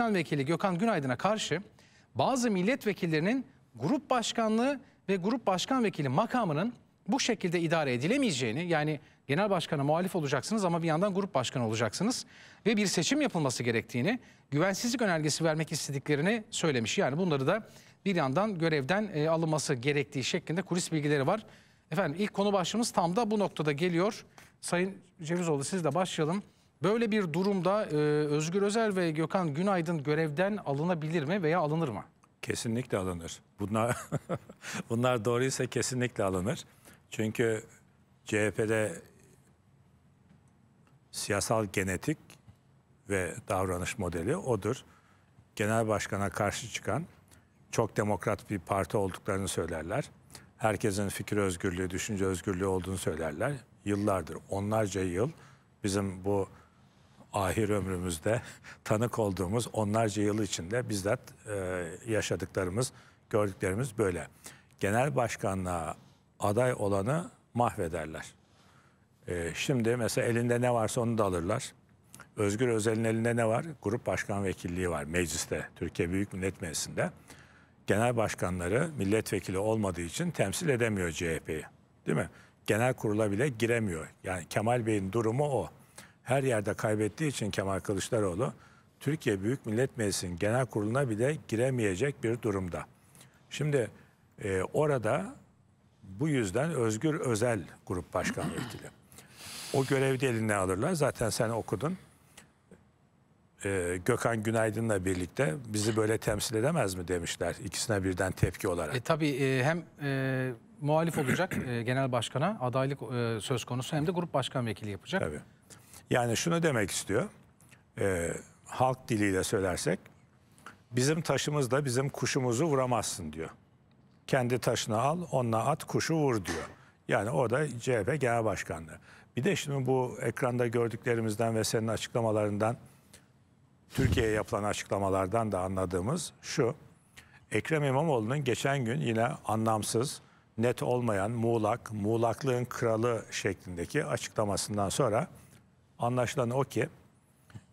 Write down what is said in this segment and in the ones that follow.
Başkan Vekili Gökhan Günaydın'a karşı bazı milletvekillerinin grup başkanlığı ve grup başkan vekili makamının bu şekilde idare edilemeyeceğini yani genel başkana muhalif olacaksınız ama bir yandan grup başkanı olacaksınız ve bir seçim yapılması gerektiğini güvensizlik önergesi vermek istediklerini söylemiş. Yani bunları da bir yandan görevden e, alınması gerektiği şeklinde kulis bilgileri var. Efendim ilk konu başlığımız tam da bu noktada geliyor. Sayın Cevizoğlu sizle başlayalım. Böyle bir durumda e, Özgür Özel ve Gökhan Günaydın görevden alınabilir mi veya alınır mı? Kesinlikle alınır. Bunlar bunlar doğruysa kesinlikle alınır. Çünkü CHP'de siyasal genetik ve davranış modeli odur. Genel başkana karşı çıkan çok demokrat bir parti olduklarını söylerler. Herkesin fikir özgürlüğü, düşünce özgürlüğü olduğunu söylerler. Yıllardır, onlarca yıl bizim bu ahir ömrümüzde tanık olduğumuz onlarca yıl içinde bizzat e, yaşadıklarımız, gördüklerimiz böyle. Genel başkanlığa aday olanı mahvederler. E, şimdi mesela elinde ne varsa onu da alırlar. Özgür Özel'in elinde ne var? Grup başkan vekilliği var mecliste, Türkiye Büyük Millet Meclisi'nde. Genel başkanları milletvekili olmadığı için temsil edemiyor CHP'yi. Değil mi? Genel kurula bile giremiyor. Yani Kemal Bey'in durumu o her yerde kaybettiği için Kemal Kılıçdaroğlu Türkiye Büyük Millet Meclisi'nin genel kuruluna bile giremeyecek bir durumda. Şimdi e, orada bu yüzden Özgür Özel Grup Başkan Vekili. O görevi de eline alırlar. Zaten sen okudun. Ee, Gökhan Günaydın'la birlikte bizi böyle temsil edemez mi demişler ikisine birden tepki olarak. E, tabii e, hem e, muhalif olacak e, genel başkana adaylık e, söz konusu hem de grup başkan vekili yapacak. Tabii. Yani şunu demek istiyor. E, halk diliyle söylersek bizim taşımızda bizim kuşumuzu vuramazsın diyor. Kendi taşını al, onunla at, kuşu vur diyor. Yani o da CHP Genel Başkanlığı. Bir de şimdi bu ekranda gördüklerimizden ve senin açıklamalarından, Türkiye'ye yapılan açıklamalardan da anladığımız şu. Ekrem İmamoğlu'nun geçen gün yine anlamsız, net olmayan, muğlak, muğlaklığın kralı şeklindeki açıklamasından sonra Anlaşılan o ki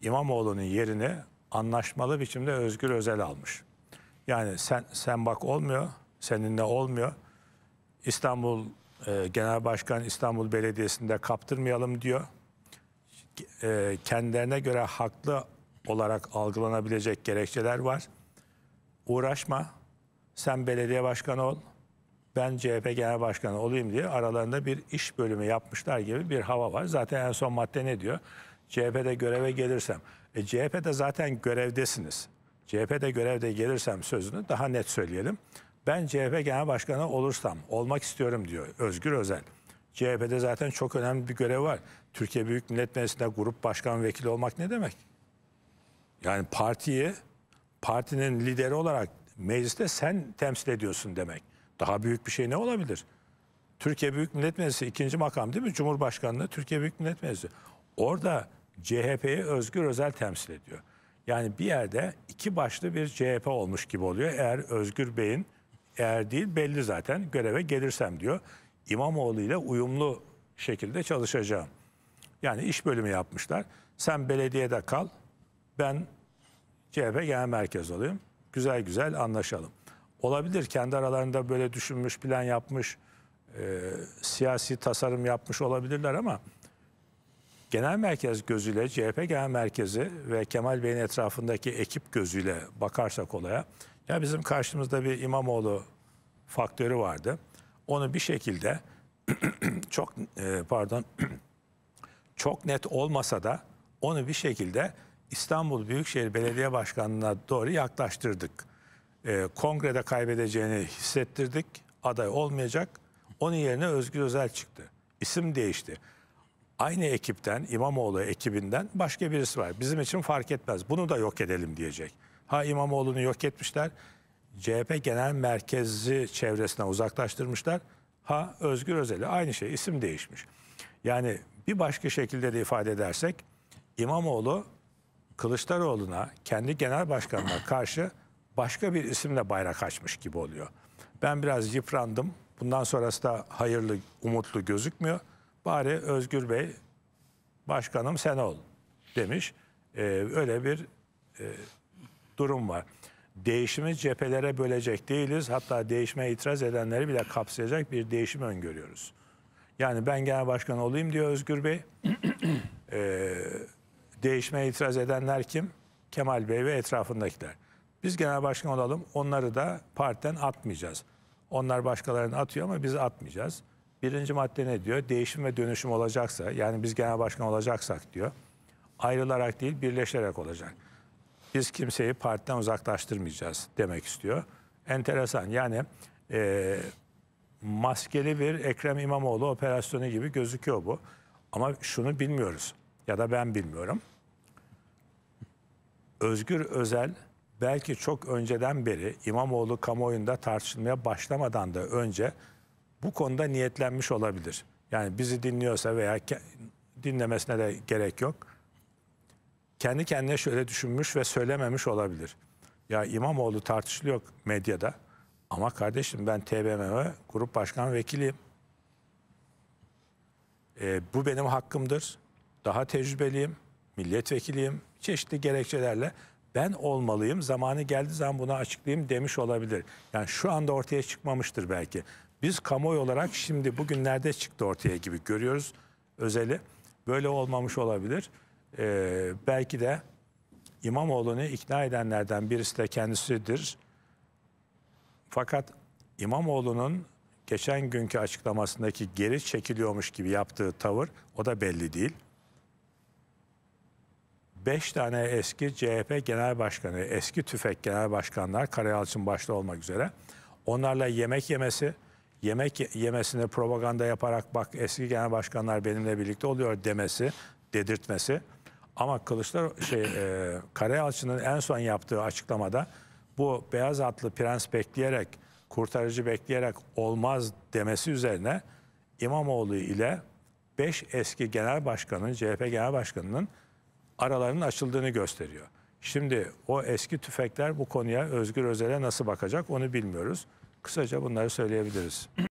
İmamoğlu'nun yerini anlaşmalı biçimde Özgür Özel almış. Yani sen, sen bak olmuyor, seninle olmuyor. İstanbul e, Genel Başkan İstanbul Belediyesi'nde kaptırmayalım diyor. E, kendilerine göre haklı olarak algılanabilecek gerekçeler var. Uğraşma, sen belediye başkanı ol, ben CHP Genel Başkanı olayım diye aralarında bir iş bölümü yapmışlar gibi bir hava var. Zaten en son madde ne diyor? CHP'de göreve gelirsem. E, CHP'de zaten görevdesiniz. CHP'de görevde gelirsem sözünü daha net söyleyelim. Ben CHP Genel Başkanı olursam, olmak istiyorum diyor Özgür Özel. CHP'de zaten çok önemli bir görev var. Türkiye Büyük Millet Meclisi'nde grup başkan vekili olmak ne demek? Yani partiyi, partinin lideri olarak mecliste sen temsil ediyorsun demek. Daha büyük bir şey ne olabilir? Türkiye Büyük Millet Meclisi ikinci makam değil mi? Cumhurbaşkanlığı Türkiye Büyük Millet Meclisi. Orada CHP'yi Özgür Özel temsil ediyor. Yani bir yerde iki başlı bir CHP olmuş gibi oluyor. Eğer Özgür Bey'in eğer değil belli zaten göreve gelirsem diyor. İmamoğlu ile uyumlu şekilde çalışacağım. Yani iş bölümü yapmışlar. Sen belediyede kal, ben CHP Genel Merkez olayım. Güzel güzel anlaşalım. Olabilir kendi aralarında böyle düşünmüş, plan yapmış, e, siyasi tasarım yapmış olabilirler ama genel merkez gözüyle, CHP genel merkezi ve Kemal Bey'in etrafındaki ekip gözüyle bakarsak olaya, ya bizim karşımızda bir İmamoğlu faktörü vardı. Onu bir şekilde çok e, pardon çok net olmasa da onu bir şekilde İstanbul Büyükşehir Belediye Başkanlığı'na doğru yaklaştırdık e, kongrede kaybedeceğini hissettirdik. Aday olmayacak. Onun yerine Özgür Özel çıktı. İsim değişti. Aynı ekipten, İmamoğlu ekibinden başka birisi var. Bizim için fark etmez. Bunu da yok edelim diyecek. Ha İmamoğlu'nu yok etmişler. CHP genel merkezi çevresine uzaklaştırmışlar. Ha Özgür Özel'i aynı şey isim değişmiş. Yani bir başka şekilde de ifade edersek İmamoğlu Kılıçdaroğlu'na kendi genel başkanına karşı başka bir isimle bayrak açmış gibi oluyor. Ben biraz yıprandım. Bundan sonrası da hayırlı, umutlu gözükmüyor. Bari Özgür Bey, başkanım sen ol demiş. Ee, öyle bir e, durum var. Değişimi cephelere bölecek değiliz. Hatta değişime itiraz edenleri bile kapsayacak bir değişim öngörüyoruz. Yani ben genel başkan olayım diyor Özgür Bey. ee, değişmeye itiraz edenler kim? Kemal Bey ve etrafındakiler. Biz genel başkan olalım onları da partiden atmayacağız. Onlar başkalarını atıyor ama biz atmayacağız. Birinci madde ne diyor? Değişim ve dönüşüm olacaksa yani biz genel başkan olacaksak diyor. Ayrılarak değil birleşerek olacak. Biz kimseyi partiden uzaklaştırmayacağız demek istiyor. Enteresan yani e, maskeli bir Ekrem İmamoğlu operasyonu gibi gözüküyor bu. Ama şunu bilmiyoruz ya da ben bilmiyorum. Özgür Özel belki çok önceden beri İmamoğlu kamuoyunda tartışılmaya başlamadan da önce bu konuda niyetlenmiş olabilir. Yani bizi dinliyorsa veya dinlemesine de gerek yok. Kendi kendine şöyle düşünmüş ve söylememiş olabilir. Ya İmamoğlu tartışılıyor medyada ama kardeşim ben TBMM grup başkan vekiliyim. E, bu benim hakkımdır. Daha tecrübeliyim, milletvekiliyim. Çeşitli gerekçelerle ben olmalıyım zamanı geldiği zaman bunu açıklayayım demiş olabilir. Yani şu anda ortaya çıkmamıştır belki. Biz kamuoyu olarak şimdi bugünlerde çıktı ortaya gibi görüyoruz özeli. Böyle olmamış olabilir. Ee, belki de İmamoğlu'nu ikna edenlerden birisi de kendisidir. Fakat İmamoğlu'nun geçen günkü açıklamasındaki geri çekiliyormuş gibi yaptığı tavır o da belli değil. 5 tane eski CHP Genel Başkanı, eski TÜFEK Genel Başkanlar Karayalçın başta olmak üzere onlarla yemek yemesi, yemek yemesini propaganda yaparak bak eski genel başkanlar benimle birlikte oluyor demesi, dedirtmesi. Ama Kılıçlar şey e, Karayalçı'nın en son yaptığı açıklamada bu beyaz atlı prens bekleyerek, kurtarıcı bekleyerek olmaz demesi üzerine İmamoğlu ile 5 eski genel başkanın, CHP genel başkanının aralarının açıldığını gösteriyor. Şimdi o eski tüfekler bu konuya Özgür Özel'e nasıl bakacak onu bilmiyoruz. Kısaca bunları söyleyebiliriz.